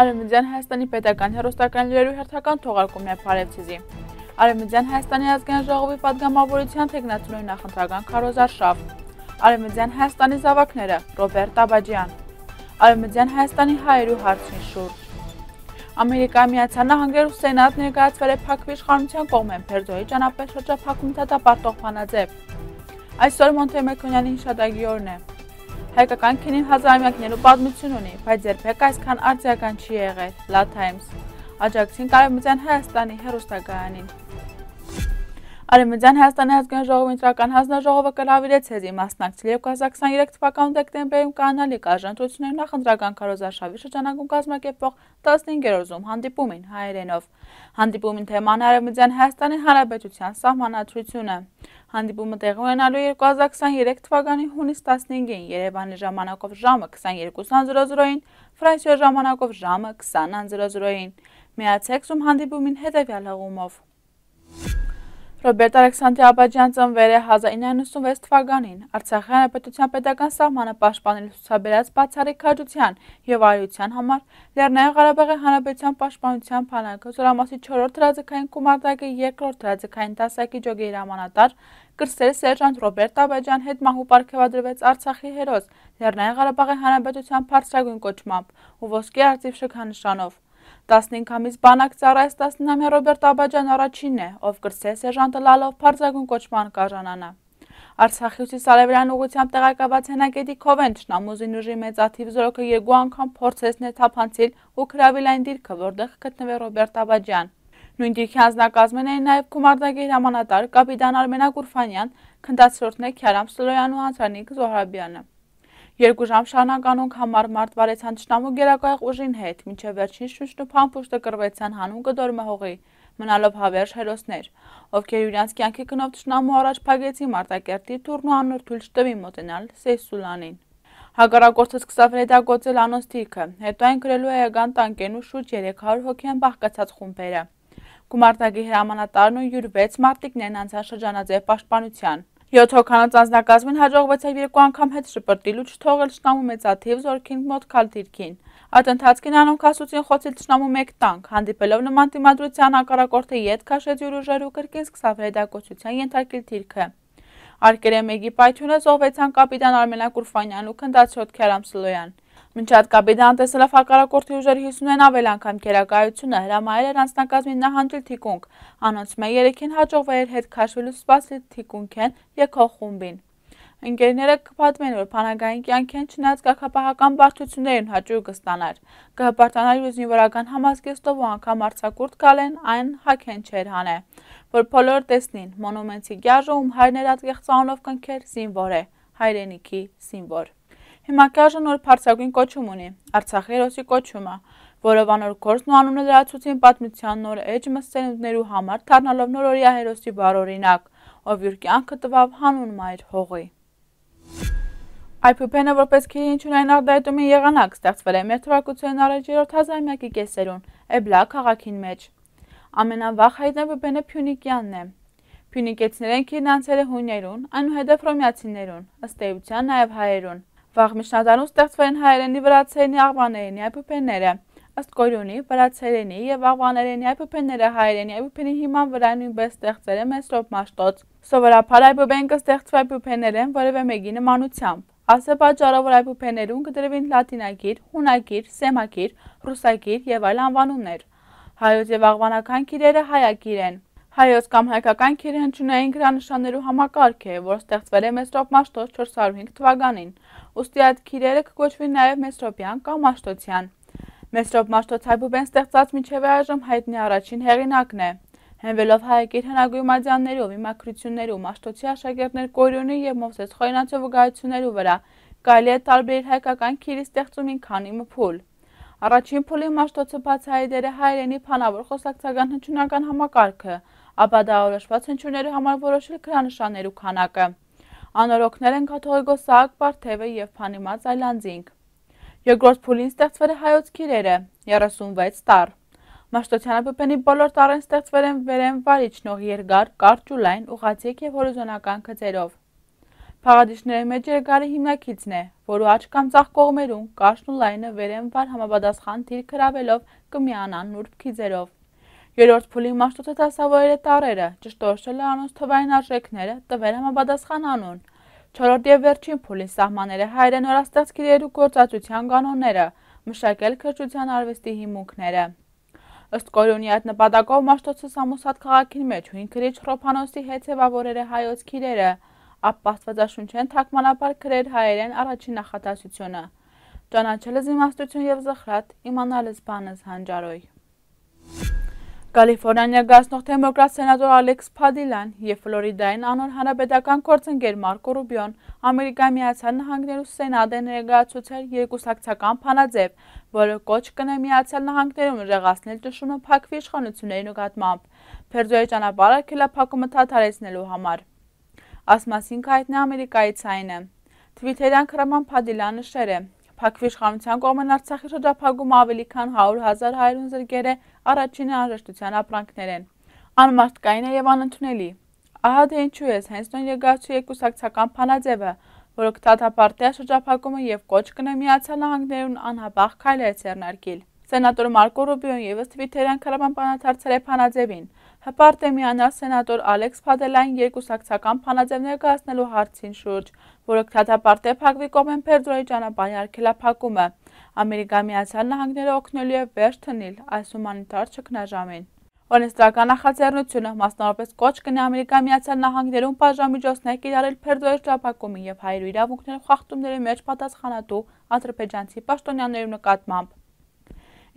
Արևմտյան Հայաստանի պետական հերոստական լուրերի հերթական թողարկումն է Փարեվցիզի։ Արևմտյան Հայաստանի ազգային ժողովի падգամավորության տեղնացնելու նախընտրական քարոզարշավ։ Արևմտյան Հայաստանի զավակները Ռոբերտ Աբաջյան։ Արևմտյան Հայաստանի հայերու հարցին շուրջ։ Ամերիկայի Միացյալ Նահանգեր Սենատ ներկայացվել է Փակվի իշխանության կողմեն Փերձոյի ճանապարհ շրջափակում դատապարտող բանաձև։ Այսօր Մոնտեմեկոնյանի հիշատակի օրն է։ Հայկական կինին հազարամյակներու պատմություն ունի, բայց երբեք այսքան արձիական չի եղել։ Լա Թայմս։ Աջակցին Կարևմտյան Հայաստանի հերոստագայանին։ Արևմտյան Հայաստանի ազգային ժողովի ընտրական հանձնաժողովը կլավիրեց հեզի մասնակցել 2023 թվականու դեկտեմբերում կանալի կարժանությունների նախընտրական քարոզարշավի շրջանակում կազմակերպող 15-րդ զում հանդիպումին հայերենով։ Հանդիպումին թեման Արևմտյան Հայաստանի Հանրապետության սահմանադրությունը։ Հանդիպումը տեղի ունենալու 2023 թվականի հունիս 15-ին Երևանի ժամանակով ժամը 22:00-ին, Ֆրանսիա ժամանակով ժամը 20:00-ին։ Միացեք զում հանդիպումին հետևյալ հղումով։ Ռոբերտ Ալեքսանդրիաբաջյան ծնվել է 1996 թվականին Արցախի հանրապետության պետական սահմանը պաշտպանելու ցուցաբերած բացառիկ քաջության եւ արիության համար Լեռնային Ղարաբաղի հանրապետության պաշտպանության բանակը զորամասի 4-րդ հրաձգային կոմարտակի 2-րդ հրաձգային դասակի ջոկեի հրամանատար Կրսեր սերժանտ Ռոբերտ Աբաջյան հետ մահու պարգևադրվեց Արցախի հերոս Լեռնային Ղարաբաղի հանրապետության բարձրագույն կոչմամբ ու ոսկե արծիվ շքանշանով 15-ամից բանակ ծառայց 19-ամյա Ռոբերտ Աբաջան առաջինն է, ով կրծե սերժանտը լալով բարձագուն կոչման կարժանանա։ Արցախի հյուսիսալևյան ուղությամբ տեղակաված հենակետի Քովենչն ամուզին ուժի մեծաթիվ զորոքը երկու անգամ փորձեց նեթափանցիլ ու քրավել այն դիրքը, որտեղ գտնվե Ռոբերտ Աբաջյան։ Նույն դիրքի անձնակազմեն էին նաև Կումարդագի հրամանատար կապիտան Արմենակ Ուրֆանյան, քնդացրորդն է Քյարամ Սլոյան ու Անցանիկ Զոհրաբյանը։ Երկու ժամ շանականոնք համար մարդ վարեցան չնամու գերակայող ուժին հետ, մինչև վերջին շուշն ու պամպուշտը կրվեցան հանուն գդորմը հողի, մնալով հավերժ հերոսներ, ովքեր յուրյանց կյանքի կնով չնամու առաջ պագեցի մարտակերտի թուրն ու անոր թուլ չտվի մոտենալ Սեյսուլանին։ Հակարակործը սկսավ հետագործել անոց դիրքը, հետո այն գրելու է եգան տանկեն ու շուջ 300 հոգի են բաղկացած խումբերը։ Գումարտակի հրամանատարն ու յուրվեց մարդիկներն անցան շրջանաձև պաշտպանության։ 7 հոգանոց անձնակազմին հաջողվեց էր երկու անգամ հետ շպրտիլու չթողել շնամու մեծաթիվ զորքին մոտ քալտիրքին։ Այդ ընթացքին անոնք ասուցին խոցիլ շնամու մեկ տանք, հանդիպելով նման դիմադրության անկարակորդը ետ քաշեց յուրուժեր ու կրկին սկսավ հրեդակոծության ենթարկիլ թիրքը։ Արկերեմեգի պայթյունը զոհվեցան կապիտան Արմենա Կուրֆանյան ու քնդաց Հոտ Քյարամսլոյան։ Մինչատկաբիդան տեսելով հակարակորդի ուժեր 50-ն ավել անգամ կերակայությունը հրամայել էր անձնակազմին նահանջել թիկունք, անոնցում է երեքին հաջողվել էր հետ քաշվելու սպասիլ թիկունքեն եկող խումբին։ Ընկերները կպատմեն, որ պանագային կյանք են չնայց կախապահական բարդություններին հաճույ գստանար։ Կհպարտանար յուզ նիվորական համազգեստով ու անգամ արձակուրդ կալեն այն հակեն չեր հանե, որ պոլոր տեսնին, մոնումենցի գյաժը ում հայրներ ատգեղծանով կնքեր զինվոր է, հայրենիքի զինվոր։ Հիմա կայժը նոր փարցագույն կոչում ունի, Արցախի հերոսի կոչումը, որով անոր գործն ու անունը լրացուցին պատմության նոր էջ մսցենուտներու համար թարնալով նոր օրյա հերոսի բարօրինակ, ով յուր կյանքը տվավ հանուն մայր հողի։ IPP-ն որպես քիչունային արդայտումի եղանակ ստեղծվել է մեր թվակությունն առաջ 3-րդ հազարամյակի կեսերուն Էբլա քաղաքին մեջ։ Ամենավաղ հայտնի IPP-ն Փյունիկյանն է։ Փյունիկեցիներն քինանցել հուներուն, այնուհետև ռոմեացիներուն, ըստ էության նաև հայերուն։ Վաղ միջնադարում ստեղծվել են հայերենի, վրացերենի, աղվաներենի այբուբենները։ Ըստ Կորյունի, վրացերենի եւ աղվաներենի այբուբենները հայերենի այբուբենի հիման վրա նույնպես ստեղծել է Մեսրոպ Մաշտոց։ Սովորաբար այբուբենքը ստեղծվի այբուբեներեն որևէ մեկի նմանությամբ։ Ասեպաճարով որ այբուբեներուն կդրվին լատինագիր, հունագիր, սեմագիր, ռուսագիր եւ այլ անվանումներ։ Հայոց եւ աղվանական գիրերը հայագիր են։ Հայոց կամ հայկական քերհնչյունային գրանշաներու համակարգ է, որ ստեղծվել է Մեսրոպ Մաշտոց 405 թվականին, ուստի այդ քիրերը կկոչվին նաև Մեսրոպյան կամ Մաշտոցյան։ Մեսրոպ Մաշտոց Հայբուբեն ստեղծած միջև այժմ հայտնի առաջին հեղինակն է։ Հենվելով հայեկիր հնագույմադյաններով, իմակրություններով, Մաշտոցի աշակերտներ կորյունի և Մովսես խոյնացով գայություններով վրա, կայլի է տարբերիր հայկական քիրի ստեղծումին քանի մպուլ։ Առաջին փուլի մաշտոցը բացահայտել է հայերենի փանավոր խոսակցական հնչյունական համակարգը, ապա դա որոշված հնչյունների համար որոշել քրանշաններու քանակը։ Անորոքներ են կաթողիկոս Սահակ Բարթևը եւ Փանիմաց Այլանդզինգ։ Երկրորդ փուլին ստեղծվել է հայոց քիրերը 36 տար։ Մաշտոցյանը բպենի բոլոր տարեն ստեղծվել են վերեն վարիչնող երկար, կարճ ու լայն, ուղացիկ եւ հորիզոնական գծերով։ Փաղադիշների մեջ երկարի հիմնակիցն է, որու աչ կամ ծաղ կողմերում կաշն ու լայնը վերեն վար համապատասխան թիր կրավելով կմիանան նուրբ կիզերով։ Երորդ փուլի մաշտոց է տասավորել է տարերը, ճշտորշել է անոց թվային արժեքները, տվել համապատասխան անուն։ Չորորդ և վերջին փուլին սահմաները հայրենորաստեղծ գիրերու գործածության կանոնները, մշակել քրչության արվեստի հիմունքները։ Ըստ Կորյունի այդ նպատակով մաշտոցը Սամոսատ քաղաքին մեջ հույն քրիչ Ռոփանոսի հետ ձևավորել է հայոց քիրերը, ապ Աստվածաշունչ են թարգմանաբար գրել հայերեն առաջին նախադասությունը. ճանաչելս իմաստություն եւ զխրատ, իմանալս բանս հանճարոյ։ Կալիֆոռնիա գազնող դեմոկրատ սենատոր Ալեքս Փադիլան եւ Ֆլորիդային անոր հանրապետական գործընկեր Մարկո Ռուբիոն Ամերիկայի Միացյալ Նահանգներու սենատը ներկայացուցել երկուսակցական փանաձև, որը կոչ կնե Միացյալ Նահանգներում ուժեղացնել ճնշումը փակվի իշխանությունների նկատմամբ, Փերձոյի ճանապարհը քիլափակումը թաթարեցնելու համար ասմասինք հայտնի ամերիկայի ցայնը։ Թվիթերյան Քրաման Փադիլյանը շեր է. Փակվի իշխանության կողմն Արցախի շրջափակում ավելի քան 100.000 հայրուն զրկեր է առաջին անհրաժեշտության ապրանքներ են։ Անմարտկային է եւ անընդունելի։ Ահա թե դե ինչու է հենց նույն եկածի երկուսակցական փանաձևը, որը կթաթապարտի շրջափակումը եւ կոչ կնե միացյալ նահանգներուն անհապաղ քայլ է ցերնարկիլ։ Սենատոր Մարկո Ռուբիոն եւս թվիթերյան քրաման բանաթարցել է փանաձևին, Հպարտեմյանը սենատոր Ալեքս Փադելային երկուսակցական փանաձև ներկայացնելու հարցին շուրջ, որը քրադապարտե փակվի կողմեն Պերդրոյի ճանապարհի արգելափակումը։ Ամերիկա Միացյալ Նահանգները օգնելու է վերջ տնիլ այս հումանիտար ճգնաժամին։ Օրենսդրական նախաձեռնությունը մասնավորապես կոչ կնի Ամերիկա Միացյալ Նահանգներում բաժամիջոցներ կիրառել Փերդոյի ճապակումի եւ հայր իրավունքների խախտումների մեջ պատասխանատու ադրբեջանցի պաշտոնյաների նկատմամբ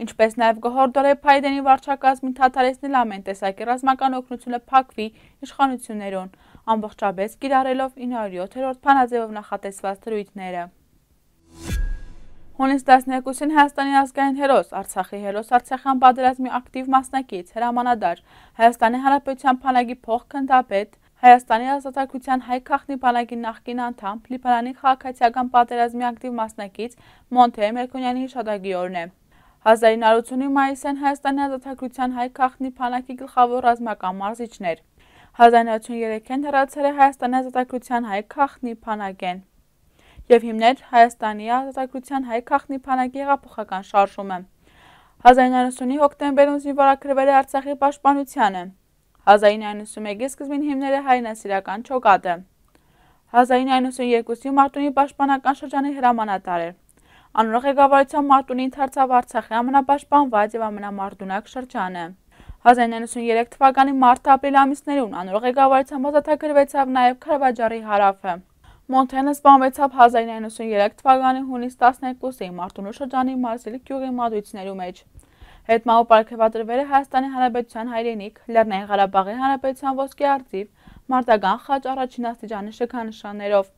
ինչպես նաև կհորդորե Բայդենի վարչակազմին թաթարեցնել ամեն տեսակի ռազմական օգնությունը փակվի իշխանություններուն, ամբողջապես կիրառելով 907-րդ բանաձևով նախատեսված դրույթները։ Հունիս 12-ին Հայաստանի ազգային հերոս, Արցախի հերոս Արցախյան պատերազմի ակտիվ մասնակից, հրամանադար, Հայաստանի Հանրապետության բանակի փոխքնդապետ, Հայաստանի ազատագրության հայ քաղաքնի բանակի նախկին անդամ Լիբանանի քաղաքացիական պատերազմի ակտիվ մասնակից Մոնտե Մերկոնյանի հիշատակի օրն է։ 1980-ի մայիսին Հայաստանի ազատագրության հայ կախնի փանակի գլխավոր ռազմական մարզիչներ։ 1993-ին հեռացել է Հայաստանի ազատագրության հայ կախնի փանագեն եւ հիմներ Հայաստանի ազատագրության հայ կախնի փանակի հեղափոխական շարժումը։ 1990-ի հոկտեմբերում զինվորակրվել է Արցախի պաշտպանությանը։ 1991-ի սկզբին հիմները հայնասիրական ճոկատը։ 1992-ի մարտունի պաշտպանական շրջանի հրամանատար էր։ Անորոշ ղեկավարության մարտունի ընթարցավ Արցախի ամենապաշտպանված եւ ամենամարդունակ շրջանը։ 1993 թվականի մարտ-ապրիլ ամիսներուն անորոշ ղեկավարությամբ ազատագրվեցավ նաեւ Քարվաճարի հարավը։ Մոնտենը սպանվեցավ 1993 թվականի հունիս 12-ի Մարտունու շրջանի Մարզիլ գյուղի մատույցներու մեջ։ Հետմահու պարգևատրվել է Հայաստանի Հանրապետության հայրենիք, Լեռնային Ղարաբաղի Հանրապետության ոսկե արծիվ, մարտական խաչ առաջին աստիճանի շքանշաններով։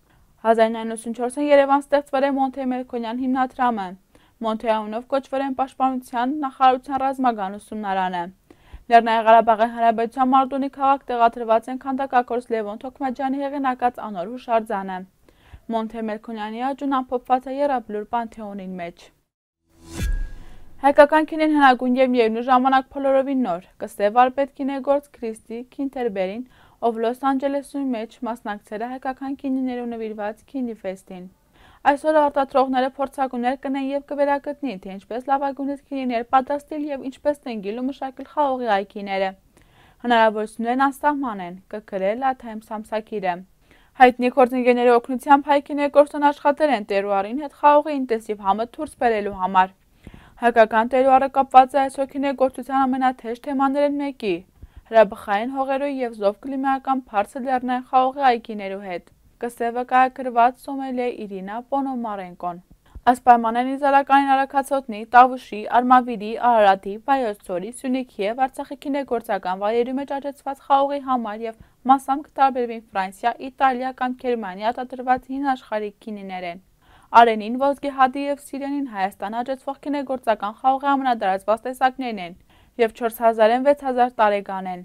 1994-ին Երևան ստեղծվել է Մոնթեյ Մելքոնյան հիմնադրամը։ Մոնթեյ անունով կոչվել են Պաշտպանության նախարարության ռազմական ուսումնարանը։ Լեռնային Ղարաբաղի Հանրապետության Մարտունի քաղաք տեղադրված են քանդակակորս Լևոն Թոքմաջյանի հեղինակած անոր հուշարձանը։ Մոնթե Մելքոնյանի աճուն ամփոփված է Եռաբլուր Պանթեոնին մեջ։ Հայկական քինեն հնագույն եւ միևնույն ժամանակ փոլորովին նոր կստե վարպետ քինեգործ Քրիստի Քինթերբերին ով Լոս Անջելեսի մեջ մասնակցել է հայկական քինիներով նվիրված քինի ֆեստին։ Այսօր արտադրողները փորձագուններ կնեն եւ կվերակտնին, թե ինչպես լավագույնս քինիներ պատրաստել եւ ինչպես տնգիլ ու մշակել խաղողի այքիները։ Հնարավորություններն անսահման են, կգրել Աթայմ Սամսակիրը։ Հայտնի գործընկերների օգնությամբ հայքիներ գործոն աշխատել են տերուարին հետ խաղողի ինտենսիվ համը դուրս բերելու համար։ Հայկական տերուարը կապված է այս հոգիներ գործության ամենաթեժ թեմաներեն մեկի՝ հրաբխային հողերու և զով կլիմայական պարսը լերնային խաղողի այգիներու հետ։ Կսևը կայակրված Սոմելիա Իրինա Պոնոմարենկոն։ Այս պայմաններին զարականին առակացոտնի, տավուշի, արմավիրի, արարատի, վայոցցորի, սյունիքի և արցախի կինեգործական վայերու մեջ աճեցված խաղողի համար և մասամբ կտարբերվին վրանսյա, իտալիա կամ կերմանյա ատատրված հին աշխարի կինիներ են։ Արենին, ոսգի հադի և սիրենին Հայաստան աճեցվող կինեգործական խաղողի ամնադարացված տեսակներն են և 4000-են 6000 տարեկան են։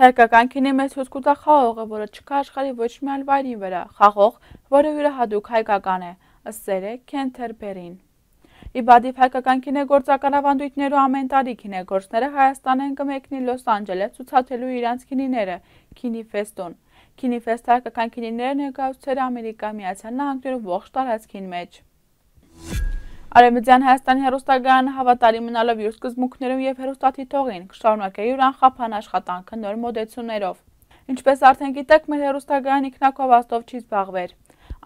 Հերկական կինի մեծ հոսկուտա խաղողը, որը չկա աշխարի ոչ մի այլ վայրի վրա, խաղող, որը յուրահատուկ հայկական է, ըսսեր է Քենթերբերին։ Իբադիվ հայկական կինեգործական ավանդույթներու ամեն տարի կինեգործները Հայաստան են կմեկնի լոս անջելես ծուցաթելու իրանց կինիները, կինի վեստոն։ Կինի վեստ հայկական կինիները ներկայուցեր ամերիկա միացյան նահանքներու ողջ տարածքին մեջ։ Արևմտյան Հայաստանի հերոստագարանը հավատարի մնալով յուր սկզբունքներում եւ հերոստաթիթողին կշարունակեի ուրան խափան աշխատանքը նոր մոդեցումներով։ Ինչպես արդեն գիտեք, մեր հերոստագարան ինքնակով աստով չի զբաղվեր։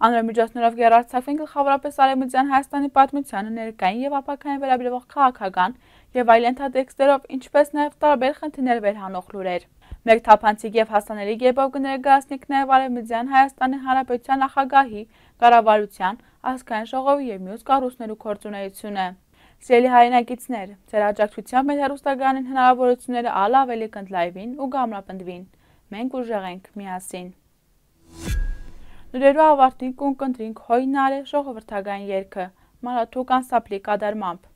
Անոր միջոցներով գերարձակվին գլխավորապես Արևմտյան Հայաստանի պատմությանը ներկային եւ ապակային վերաբերող քաղաքական եւ այլ ենթատեքստերով, ինչպես նաեւ տարբեր խնդիրներ վերհանող լուրեր։ Մեկ թափանցիկ եւ հասանելի գեբով կներկայացնենք նաեւ Արևմտյան Հայաստանի Հանրապետության նախագահի, կառավարության, ազգային ժողովի եւ մյուս կառույցներու կորձունեությունը։ Սիրելի հայրենակիցներ, ձեր աջակցությամբ մեր հեռուստականին հնարավորությունները ալ ավելի կնդլայվին ու գամրապնդվին։ Մենք ուժեղ ենք միասին։ Նուրերու ավարտին կուն կնդրինք հոյնար է ժողովրդական երկը, մարաթու կանսապլի կադարմամբ։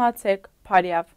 Մացեք, Փարիավ